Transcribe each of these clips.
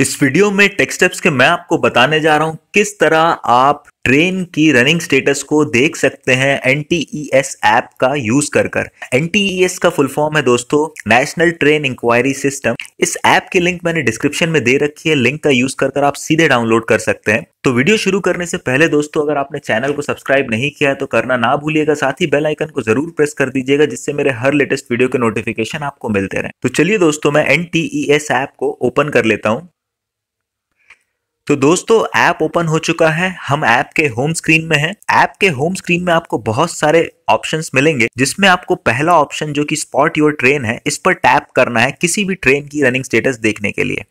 इस वीडियो में टेक्स्टेप्स के मैं आपको बताने जा रहा हूं किस तरह आप ट्रेन की रनिंग स्टेटस को देख सकते हैं एन टी ऐप का यूज कर कर एन e का फुल फॉर्म है दोस्तों नेशनल ट्रेन इंक्वायरी सिस्टम इस ऐप की लिंक मैंने डिस्क्रिप्शन में दे रखी है लिंक का यूज कर कर आप सीधे डाउनलोड कर सकते हैं तो वीडियो शुरू करने से पहले दोस्तों अगर आपने चैनल को सब्सक्राइब नहीं किया है तो करना ना भूलिएगा साथ ही बेल आइकन को जरूर प्रेस कर दीजिएगा जिससे मेरे हर लेटेस्ट वीडियो के नोटिफिकेशन आपको मिलते रहे तो चलिए दोस्तों मैं एन ऐप e को ओपन कर लेता हूँ तो दोस्तों ऐप ओपन हो चुका है हम ऐप के होम स्क्रीन में हैं ऐप के होम स्क्रीन में आपको बहुत सारे ऑप्शंस मिलेंगे जिसमें आपको पहला ऑप्शन जो कि स्पॉट योर ट्रेन है इस पर टैप करना है किसी भी ट्रेन की रनिंग स्टेटस देखने के लिए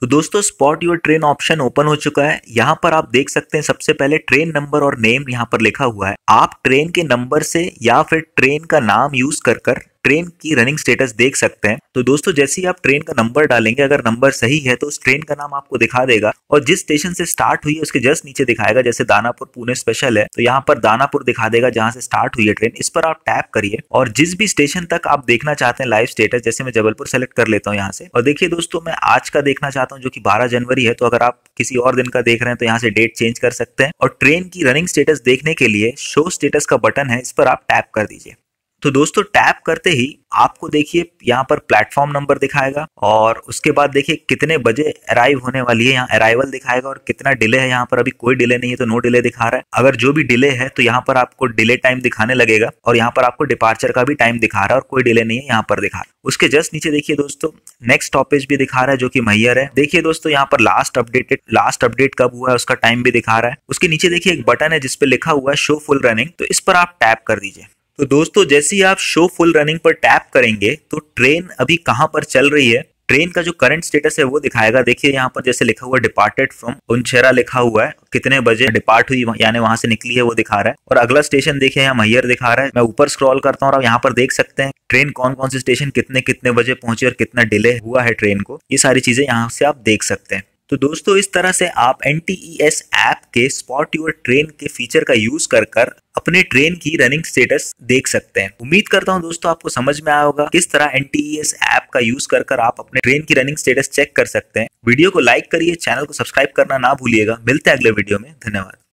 तो दोस्तों spot your train option open हो चुका है यहाँ पर आप देख सकते हैं सबसे पहले ट्रेन नंबर और नेम यहाँ पर लिखा हुआ है आप ट्रेन के नंबर से या फिर ट्रेन का नाम यूज कर कर ट्रेन की रनिंग स्टेटस देख सकते हैं तो दोस्तों जैसे ही आप ट्रेन का नंबर डालेंगे अगर नंबर सही है तो उस ट्रेन का नाम आपको दिखा देगा और जिस स्टेशन से स्टार्ट हुई है उसके जस्ट नीचे दिखाएगा जैसे दानापुर पुणे स्पेशल है तो यहाँ पर दानापुर दिखा देगा जहाँ से स्टार्ट हुई है ट्रेन इस पर आप टैप करिए और जिस भी स्टेशन तक आप देखना चाहते हैं लाइव स्टेटस जैसे मैं जबलपुर सेलेक्ट कर लेता हूँ यहाँ से और देखिए दोस्तों मैं आज का देखना चाहता हूँ जो कि बारह जनवरी है तो अगर आप किसी और दिन का देख रहे हैं तो यहाँ से डेट चेंज कर सकते हैं और ट्रेन की रनिंग स्टेटस देखने के लिए शो स्टेटस का बटन है इस पर आप टैप कर दीजिए तो दोस्तों टैप करते ही आपको देखिए यहाँ पर प्लेटफॉर्म नंबर दिखाएगा और उसके बाद देखिए कितने बजे अराइव होने वाली है यहाँ अराइवल दिखाएगा और कितना डिले है यहाँ पर अभी कोई डिले नहीं है तो नो डिले दिखा रहा है अगर जो भी डिले है तो यहाँ पर आपको डिले टाइम दिखाने लगेगा और यहाँ पर आपको डिपार्चर का भी टाइम दिखा रहा है और कोई डिले नहीं है यहाँ पर दिखा रहा है उसके जस्ट नीचे देखिए दोस्तों नेक्स्ट स्टॉपेज भी दिखा रहा है जो की मैयर है देखिए दोस्तों यहाँ पर लास्ट अपडेटेड लास्ट अपडेट कब हुआ है उसका टाइम भी दिखा रहा है उसके नीचे देखिए एक बटन है जिसपे लिखा हुआ है शो फुल रनिंग तो इस पर आप टैप कर दीजिए तो दोस्तों जैसे ही आप शो फुल रनिंग पर टैप करेंगे तो ट्रेन अभी कहाँ पर चल रही है ट्रेन का जो करंट स्टेटस है वो दिखाएगा देखिए यहाँ पर जैसे लिखा हुआ डिपार्टेड फ्रॉम उनछेरा लिखा हुआ है कितने बजे डिपार्ट हुई यानी वहां से निकली है वो दिखा रहा है और अगला स्टेशन देखिए यहाँ मैयर दिखा रहा है मैं ऊपर स्क्रॉल करता हूँ और यहाँ पर देख सकते हैं ट्रेन कौन कौन से स्टेशन कितने कितने बजे पहुंचे और कितना डिले हुआ है ट्रेन को ये सारी चीजें यहाँ से आप देख सकते हैं तो दोस्तों इस तरह से आप एन e ऐप के स्पॉट योर ट्रेन के फीचर का यूज कर कर अपने ट्रेन की रनिंग स्टेटस देख सकते हैं उम्मीद करता हूं दोस्तों आपको समझ में आया होगा किस तरह एन e ऐप का यूज कर कर आप अपने ट्रेन की रनिंग स्टेटस चेक कर सकते हैं वीडियो को लाइक करिए चैनल को सब्सक्राइब करना ना भूलिएगा मिलते हैं अगले वीडियो में धन्यवाद